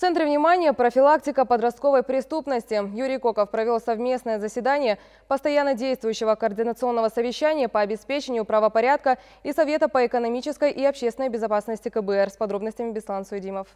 В центре внимания профилактика подростковой преступности. Юрий Коков провел совместное заседание постоянно действующего координационного совещания по обеспечению правопорядка и Совета по экономической и общественной безопасности КБР. С подробностями Беслан Суедимов.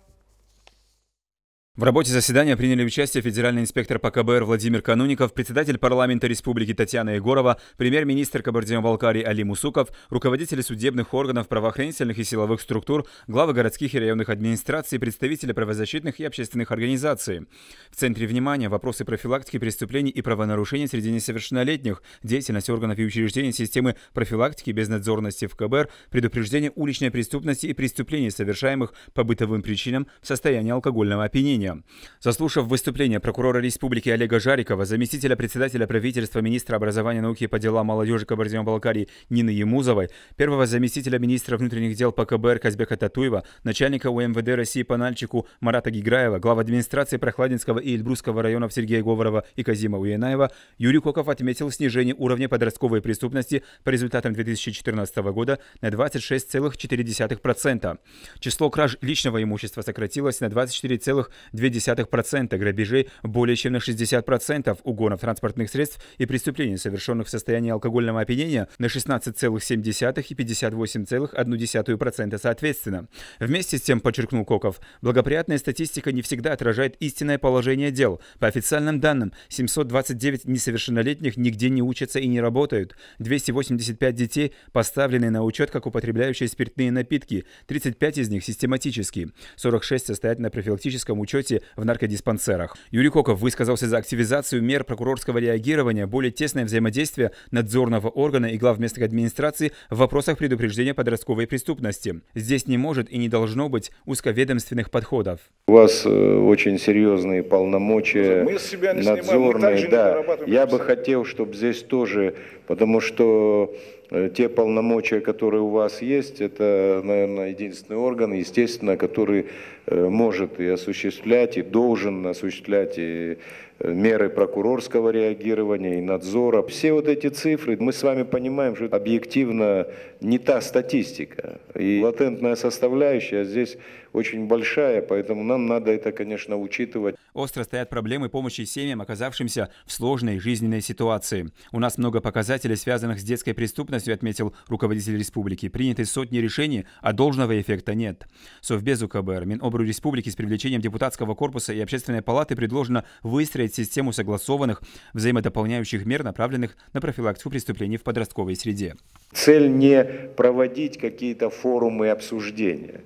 В работе заседания приняли участие федеральный инспектор по КБР Владимир Кануников, председатель парламента республики Татьяна Егорова, премьер-министр Кабардино-Балкарии Али Мусуков, руководители судебных органов, правоохранительных и силовых структур, главы городских и районных администраций, представители правозащитных и общественных организаций. В центре внимания вопросы профилактики преступлений и правонарушений среди несовершеннолетних, деятельность органов и учреждений системы профилактики безнадзорности в КБР, предупреждение уличной преступности и преступлений, совершаемых по бытовым причинам в состоянии алкогольного опьянения заявление. Заслушав выступление прокурора республики Олега Жарикова, заместителя председателя правительства министра образования, науки и по делам молодежи Кабардино-Балкарии Нины Емузовой, первого заместителя министра внутренних дел по КБР Казбека Татуева, начальника УМВД России по Нальчику Марата Гиграева, глава администрации Прохладинского и Эльбрусского районов Сергея Говорова и Казима Уянаева, Юрий Коков отметил снижение уровня подростковой преступности по результатам 2014 года на 26,4%. Число краж личного имущества сократилось на 24,2%. 0,2%, грабежей более чем на 60%, угонов транспортных средств и преступлений, совершенных в состоянии алкогольного опьянения, на 16,7% и 58,1% соответственно. Вместе с тем, подчеркнул Коков, благоприятная статистика не всегда отражает истинное положение дел. По официальным данным, 729 несовершеннолетних нигде не учатся и не работают, 285 детей поставлены на учет как употребляющие спиртные напитки, 35 из них систематически, 46 состоят на профилактическом учете учете в наркодиспансерах. Юрий Коков высказался за активизацию мер прокурорского реагирования, более тесное взаимодействие надзорного органа и глав местных администраций в вопросах предупреждения подростковой преступности. Здесь не может и не должно быть узковедомственных подходов. У вас э, очень серьезные полномочия, Мы себя не надзорные. Снимаем, да. Я бы хотел, чтобы здесь тоже, потому что Э, те полномочия, которые у вас есть, это, наверное, единственный орган, естественно, который э, может и осуществлять, и должен осуществлять и меры прокурорского реагирования и надзора. Все вот эти цифры, мы с вами понимаем, что объективно не та статистика. И латентная составляющая здесь очень большая, поэтому нам надо это, конечно, учитывать. Остро стоят проблемы помощи семьям, оказавшимся в сложной жизненной ситуации. У нас много показателей, связанных с детской преступностью, отметил руководитель республики. Приняты сотни решений, а должного эффекта нет. Совбез УКБР, Минобру республики с привлечением депутатского корпуса и общественной палаты предложено выстроить выстроить систему согласованных, взаимодополняющих мер, направленных на профилактику преступлений в подростковой среде. Цель не проводить какие-то форумы обсуждения,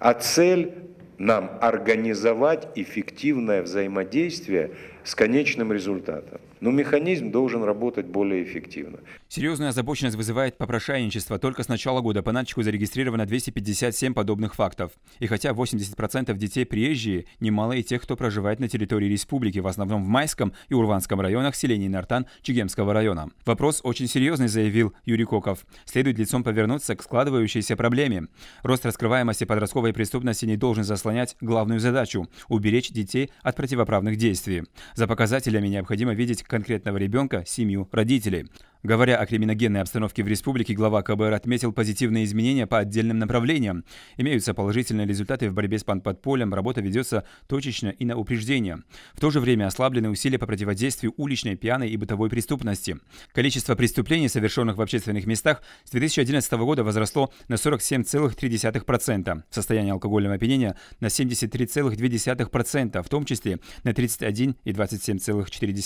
а цель нам организовать эффективное взаимодействие с конечным результатом. Но механизм должен работать более эффективно. Серьезную озабоченность вызывает попрошайничество. Только с начала года по Нальчику зарегистрировано 257 подобных фактов. И хотя 80% детей приезжие, немало и тех, кто проживает на территории республики, в основном в Майском и Урванском районах селений Нартан Чегемского района. Вопрос очень серьезный, заявил Юрий Коков. Следует лицом повернуться к складывающейся проблеме. Рост раскрываемости подростковой преступности не должен заслонять главную задачу – уберечь детей от противоправных действий. За показателями необходимо видеть конкретного ребенка, семью, родителей. Говоря о криминогенной обстановке в республике, глава КБР отметил позитивные изменения по отдельным направлениям. Имеются положительные результаты в борьбе с панподполем, работа ведется точечно и на упреждение. В то же время ослаблены усилия по противодействию уличной, пьяной и бытовой преступности. Количество преступлений, совершенных в общественных местах, с 2011 года возросло на 47,3%, состояние алкогольного опьянения на 73,2%, в том числе на 31,27,4 и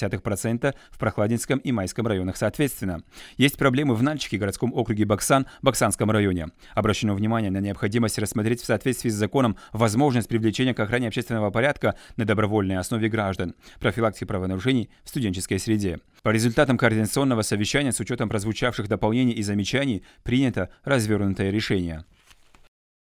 в Прохладинском и Майском районах соответственно соответственно. Есть проблемы в Нальчике, городском округе Баксан, Баксанском районе. Обращено внимание на необходимость рассмотреть в соответствии с законом возможность привлечения к охране общественного порядка на добровольной основе граждан, профилактики правонарушений в студенческой среде. По результатам координационного совещания с учетом прозвучавших дополнений и замечаний принято развернутое решение.